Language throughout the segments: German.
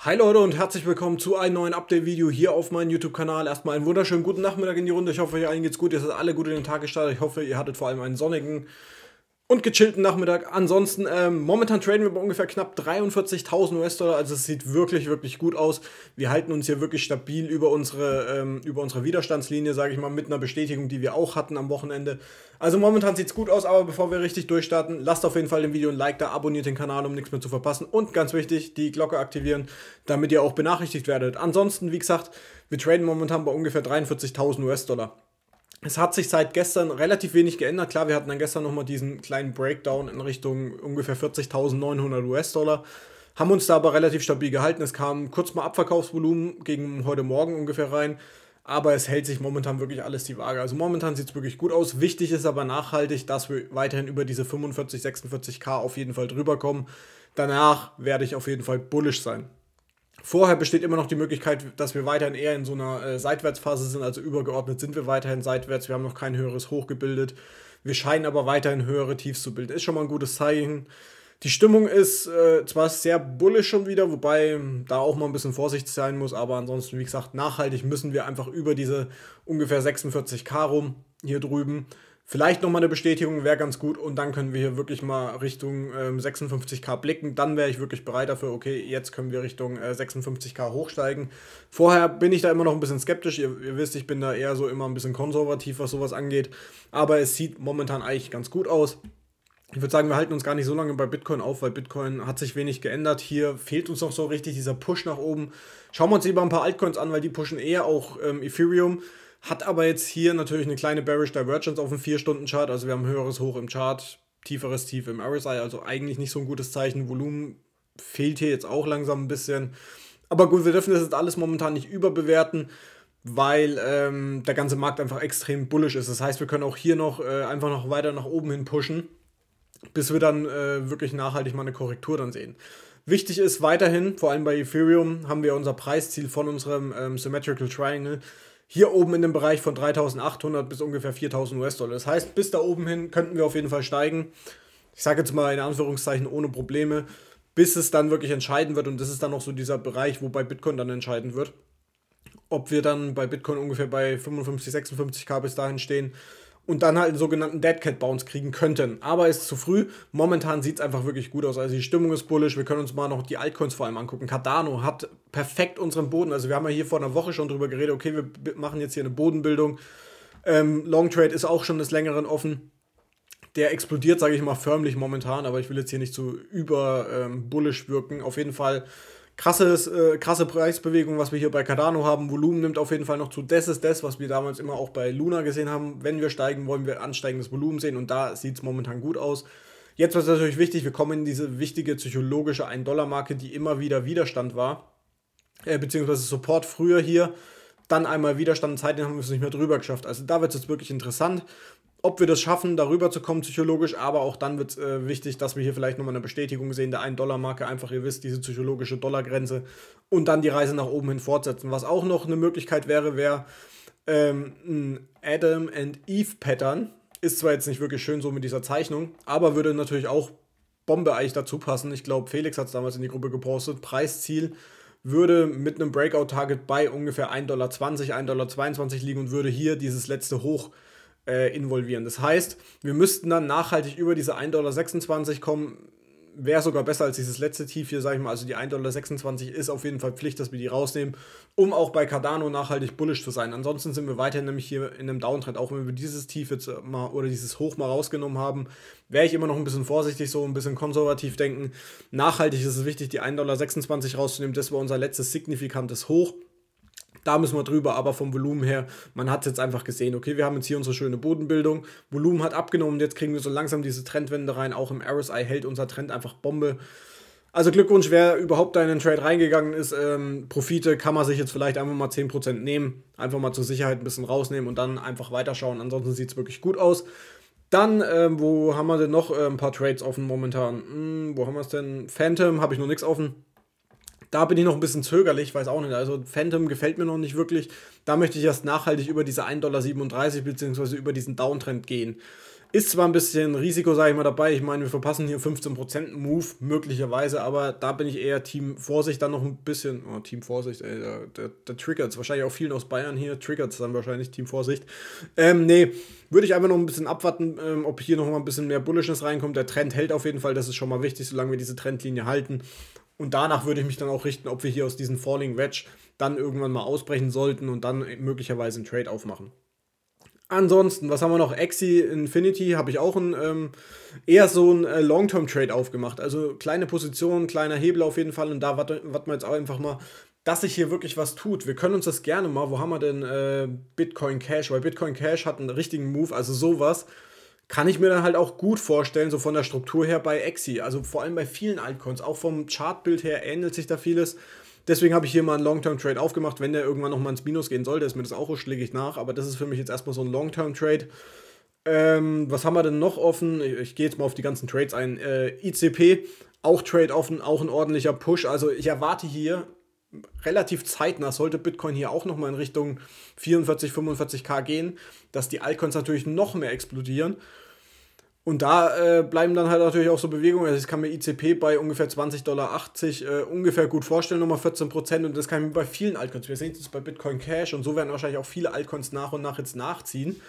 Hi Leute und herzlich willkommen zu einem neuen Update-Video hier auf meinem YouTube-Kanal. Erstmal einen wunderschönen guten Nachmittag in die Runde. Ich hoffe, euch allen geht's gut. Ihr seid alle gut in den Tag gestartet. Ich hoffe, ihr hattet vor allem einen sonnigen und gechillten Nachmittag. Ansonsten, ähm, momentan traden wir bei ungefähr knapp 43.000 US-Dollar. Also es sieht wirklich, wirklich gut aus. Wir halten uns hier wirklich stabil über unsere, ähm, über unsere Widerstandslinie, sage ich mal, mit einer Bestätigung, die wir auch hatten am Wochenende. Also momentan sieht es gut aus, aber bevor wir richtig durchstarten, lasst auf jeden Fall dem Video ein Like da, abonniert den Kanal, um nichts mehr zu verpassen. Und ganz wichtig, die Glocke aktivieren, damit ihr auch benachrichtigt werdet. Ansonsten, wie gesagt, wir traden momentan bei ungefähr 43.000 US-Dollar es hat sich seit gestern relativ wenig geändert. Klar, wir hatten dann gestern nochmal diesen kleinen Breakdown in Richtung ungefähr 40.900 US-Dollar. Haben uns da aber relativ stabil gehalten. Es kam kurz mal Abverkaufsvolumen gegen heute Morgen ungefähr rein. Aber es hält sich momentan wirklich alles die Waage. Also momentan sieht es wirklich gut aus. Wichtig ist aber nachhaltig, dass wir weiterhin über diese 45, 46k auf jeden Fall drüber kommen. Danach werde ich auf jeden Fall bullish sein. Vorher besteht immer noch die Möglichkeit, dass wir weiterhin eher in so einer äh, Seitwärtsphase sind, also übergeordnet sind wir weiterhin seitwärts, wir haben noch kein höheres Hoch gebildet. Wir scheinen aber weiterhin höhere Tiefs zu bilden. Ist schon mal ein gutes Zeichen. Die Stimmung ist äh, zwar sehr bullisch schon wieder, wobei hm, da auch mal ein bisschen Vorsicht sein muss, aber ansonsten, wie gesagt, nachhaltig müssen wir einfach über diese ungefähr 46k rum hier drüben Vielleicht nochmal eine Bestätigung wäre ganz gut und dann können wir hier wirklich mal Richtung ähm, 56k blicken. Dann wäre ich wirklich bereit dafür, okay, jetzt können wir Richtung äh, 56k hochsteigen. Vorher bin ich da immer noch ein bisschen skeptisch. Ihr, ihr, wisst, ich bin da eher so immer ein bisschen konservativ, was sowas angeht. Aber es sieht momentan eigentlich ganz gut aus. Ich würde sagen, wir halten uns gar nicht so lange bei Bitcoin auf, weil Bitcoin hat sich wenig geändert. Hier fehlt uns noch so richtig dieser Push nach oben. Schauen wir uns lieber ein paar Altcoins an, weil die pushen eher auch ähm, Ethereum. Hat aber jetzt hier natürlich eine kleine Bearish Divergence auf dem 4-Stunden-Chart. Also wir haben höheres Hoch im Chart, tieferes Tief im RSI. Also eigentlich nicht so ein gutes Zeichen. Volumen fehlt hier jetzt auch langsam ein bisschen. Aber gut, wir dürfen das jetzt alles momentan nicht überbewerten, weil ähm, der ganze Markt einfach extrem bullisch ist. Das heißt, wir können auch hier noch äh, einfach noch weiter nach oben hin pushen, bis wir dann äh, wirklich nachhaltig mal eine Korrektur dann sehen. Wichtig ist weiterhin, vor allem bei Ethereum, haben wir unser Preisziel von unserem ähm, Symmetrical Triangle hier oben in dem Bereich von 3.800 bis ungefähr 4.000 US-Dollar. Das heißt, bis da oben hin könnten wir auf jeden Fall steigen. Ich sage jetzt mal in Anführungszeichen ohne Probleme, bis es dann wirklich entscheiden wird. Und das ist dann noch so dieser Bereich, wo bei Bitcoin dann entscheiden wird, ob wir dann bei Bitcoin ungefähr bei 55, 56k bis dahin stehen und dann halt einen sogenannten Dead Cat Bounce kriegen könnten. Aber ist zu früh. Momentan sieht es einfach wirklich gut aus. Also die Stimmung ist bullish. Wir können uns mal noch die Altcoins vor allem angucken. Cardano hat perfekt unseren Boden. Also wir haben ja hier vor einer Woche schon drüber geredet, okay, wir machen jetzt hier eine Bodenbildung. Ähm, Long Trade ist auch schon des Längeren offen. Der explodiert, sage ich mal, förmlich momentan, aber ich will jetzt hier nicht zu so über ähm, bullish wirken. Auf jeden Fall krasses, äh, krasse Preisbewegung, was wir hier bei Cardano haben. Volumen nimmt auf jeden Fall noch zu. Das ist das, was wir damals immer auch bei Luna gesehen haben. Wenn wir steigen, wollen wir ansteigendes Volumen sehen und da sieht es momentan gut aus. Jetzt war es natürlich wichtig, wir kommen in diese wichtige psychologische 1-Dollar-Marke, die immer wieder Widerstand war, äh, beziehungsweise Support früher hier dann einmal Widerstand, seitdem haben wir es nicht mehr drüber geschafft. Also da wird es jetzt wirklich interessant ob wir das schaffen, darüber zu kommen psychologisch, aber auch dann wird es äh, wichtig, dass wir hier vielleicht nochmal eine Bestätigung sehen der 1-Dollar-Marke, einfach ihr wisst, diese psychologische Dollargrenze und dann die Reise nach oben hin fortsetzen. Was auch noch eine Möglichkeit wäre, wäre ähm, ein Adam and Eve Pattern. Ist zwar jetzt nicht wirklich schön so mit dieser Zeichnung, aber würde natürlich auch Bombe eigentlich dazu passen. Ich glaube, Felix hat es damals in die Gruppe gepostet. Preisziel würde mit einem Breakout-Target bei ungefähr 1,20 Dollar, 1,22 Dollar liegen und würde hier dieses letzte Hoch äh, äh, involvieren. Das heißt, wir müssten dann nachhaltig über diese 1,26 Dollar kommen. Wäre sogar besser als dieses letzte Tief hier, sage ich mal. Also die 1,26 Dollar ist auf jeden Fall Pflicht, dass wir die rausnehmen, um auch bei Cardano nachhaltig bullish zu sein. Ansonsten sind wir weiterhin nämlich hier in einem Downtrend. Auch wenn wir dieses Tief jetzt mal oder dieses Hoch mal rausgenommen haben, wäre ich immer noch ein bisschen vorsichtig, so ein bisschen konservativ denken. Nachhaltig ist es wichtig, die 1,26 Dollar rauszunehmen. Das war unser letztes signifikantes Hoch da müssen wir drüber, aber vom Volumen her, man hat es jetzt einfach gesehen, okay, wir haben jetzt hier unsere schöne Bodenbildung, Volumen hat abgenommen, jetzt kriegen wir so langsam diese Trendwende rein, auch im RSI hält unser Trend einfach Bombe. Also Glückwunsch, wer überhaupt da in den Trade reingegangen ist. Ähm, Profite kann man sich jetzt vielleicht einfach mal 10% nehmen, einfach mal zur Sicherheit ein bisschen rausnehmen und dann einfach weiterschauen. Ansonsten sieht es wirklich gut aus. Dann, ähm, wo haben wir denn noch äh, ein paar Trades offen momentan? Hm, wo haben wir es denn? Phantom habe ich noch nichts offen. Da bin ich noch ein bisschen zögerlich, weiß auch nicht. Also Phantom gefällt mir noch nicht wirklich. Da möchte ich erst nachhaltig über diese 1,37 Dollar bzw. über diesen Downtrend gehen. Ist zwar ein bisschen Risiko, sage ich mal, dabei. Ich meine, wir verpassen hier 15% Move möglicherweise, aber da bin ich eher Team Vorsicht dann noch ein bisschen. Oh, Team Vorsicht, ey, da, da, da triggert es wahrscheinlich auch vielen aus Bayern hier. Triggert es dann wahrscheinlich Team Vorsicht. Ähm, nee, würde ich einfach noch ein bisschen abwarten, ähm, ob hier noch mal ein bisschen mehr Bullishness reinkommt. Der Trend hält auf jeden Fall, das ist schon mal wichtig, solange wir diese Trendlinie halten. Und danach würde ich mich dann auch richten, ob wir hier aus diesem Falling Wedge dann irgendwann mal ausbrechen sollten und dann möglicherweise einen Trade aufmachen. Ansonsten, was haben wir noch? Axie Infinity habe ich auch ein, ähm, eher so ein äh, Long-Term-Trade aufgemacht. Also kleine Position, kleiner Hebel auf jeden Fall. Und da warten wir jetzt auch einfach mal, dass sich hier wirklich was tut. Wir können uns das gerne mal, wo haben wir denn äh, Bitcoin Cash? Weil Bitcoin Cash hat einen richtigen Move, also sowas kann ich mir dann halt auch gut vorstellen, so von der Struktur her bei Exi. Also vor allem bei vielen Altcoins, auch vom Chartbild her ähnelt sich da vieles. Deswegen habe ich hier mal einen Long-Term-Trade aufgemacht. Wenn der irgendwann nochmal ins Minus gehen sollte, ist mir das auch schlägig nach. Aber das ist für mich jetzt erstmal so ein Long-Term-Trade. Ähm, was haben wir denn noch offen? Ich, ich gehe jetzt mal auf die ganzen Trades ein. Äh, ICP, auch Trade offen, auch ein ordentlicher Push. Also ich erwarte hier relativ zeitnah sollte Bitcoin hier auch nochmal in Richtung 44, 45k gehen, dass die Altcoins natürlich noch mehr explodieren. Und da äh, bleiben dann halt natürlich auch so Bewegungen. Also ich kann mir ICP bei ungefähr 20,80 Dollar äh, ungefähr gut vorstellen, nochmal 14 Prozent. Und das kann ich mir bei vielen Altcoins. Wir sehen es bei Bitcoin Cash und so werden wahrscheinlich auch viele Altcoins nach und nach jetzt nachziehen.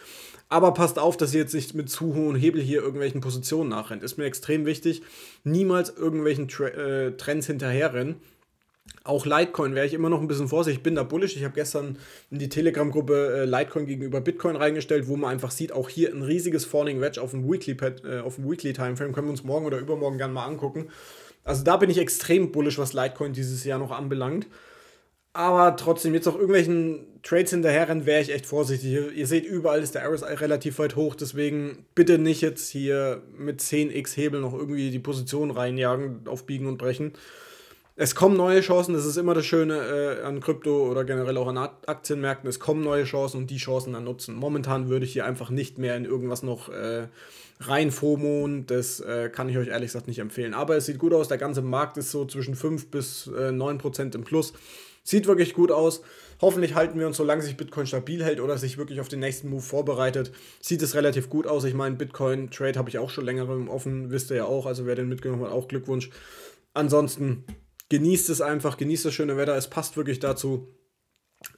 Aber passt auf, dass ihr jetzt nicht mit zu hohen Hebel hier irgendwelchen Positionen nachrennt. Ist mir extrem wichtig. Niemals irgendwelchen Tra äh, Trends hinterherrennen auch Litecoin wäre ich immer noch ein bisschen vorsichtig. Ich bin da bullish. Ich habe gestern in die Telegram-Gruppe äh, Litecoin gegenüber Bitcoin reingestellt, wo man einfach sieht, auch hier ein riesiges Falling Wedge auf dem Weekly, äh, auf dem Weekly Timeframe. Können wir uns morgen oder übermorgen gerne mal angucken. Also da bin ich extrem bullish, was Litecoin dieses Jahr noch anbelangt. Aber trotzdem, jetzt noch irgendwelchen Trades hinterherrennen, wäre ich echt vorsichtig. Ihr, ihr seht, überall ist der RSI relativ weit hoch, deswegen bitte nicht jetzt hier mit 10x Hebel noch irgendwie die Position reinjagen, aufbiegen und brechen es kommen neue Chancen, das ist immer das Schöne äh, an Krypto oder generell auch an Aktienmärkten, es kommen neue Chancen und die Chancen dann nutzen. Momentan würde ich hier einfach nicht mehr in irgendwas noch äh, rein FOMOen, das äh, kann ich euch ehrlich gesagt nicht empfehlen. Aber es sieht gut aus, der ganze Markt ist so zwischen 5 bis äh, 9% im Plus. Sieht wirklich gut aus. Hoffentlich halten wir uns, solange sich Bitcoin stabil hält oder sich wirklich auf den nächsten Move vorbereitet, sieht es relativ gut aus. Ich meine, Bitcoin-Trade habe ich auch schon länger im offen, wisst ihr ja auch. Also wer den mitgenommen hat, auch Glückwunsch. Ansonsten Genießt es einfach, genießt das schöne Wetter, es passt wirklich dazu.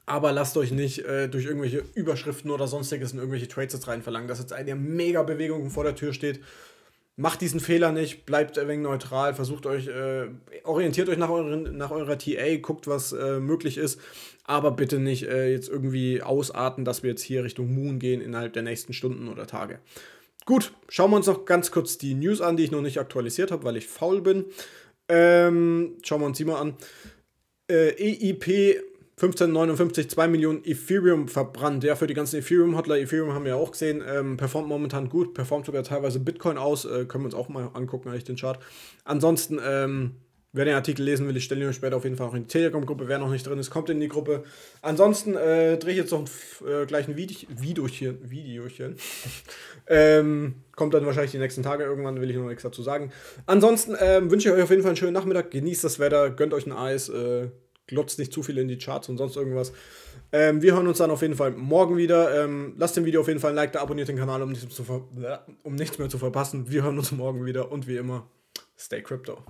Aber lasst euch nicht äh, durch irgendwelche Überschriften oder sonstiges in irgendwelche Trades jetzt reinverlangen, dass jetzt eine Mega-Bewegung vor der Tür steht. Macht diesen Fehler nicht, bleibt ein wenig neutral, versucht euch, äh, orientiert euch nach, euren, nach eurer TA, guckt, was äh, möglich ist, aber bitte nicht äh, jetzt irgendwie ausarten, dass wir jetzt hier Richtung Moon gehen innerhalb der nächsten Stunden oder Tage. Gut, schauen wir uns noch ganz kurz die News an, die ich noch nicht aktualisiert habe, weil ich faul bin. Ähm, schauen wir uns die mal an. Äh, EIP 1559 2 Millionen Ethereum verbrannt. Ja, für die ganzen Ethereum-Hodler. Ethereum haben wir ja auch gesehen. Ähm, performt momentan gut, performt sogar teilweise Bitcoin aus. Äh, können wir uns auch mal angucken, eigentlich den Chart. Ansonsten, ähm, Wer den Artikel lesen will, ich stelle ihn euch später auf jeden Fall auch in die Telegram-Gruppe. Wer noch nicht drin ist, kommt in die Gruppe. Ansonsten äh, drehe ich jetzt noch ein, äh, gleich ein Vide Videochen. Videochen. ähm, kommt dann wahrscheinlich die nächsten Tage irgendwann, will ich noch nichts dazu sagen. Ansonsten ähm, wünsche ich euch auf jeden Fall einen schönen Nachmittag. Genießt das Wetter, gönnt euch ein Eis, äh, glotzt nicht zu viel in die Charts und sonst irgendwas. Ähm, wir hören uns dann auf jeden Fall morgen wieder. Ähm, lasst dem Video auf jeden Fall ein Like da, abonniert den Kanal, um nichts, um nichts mehr zu verpassen. Wir hören uns morgen wieder und wie immer, stay crypto.